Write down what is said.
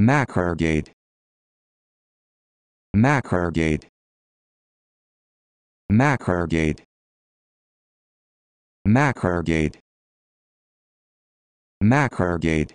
Mackergate Mackergate Mackergate Mackergate Mackergate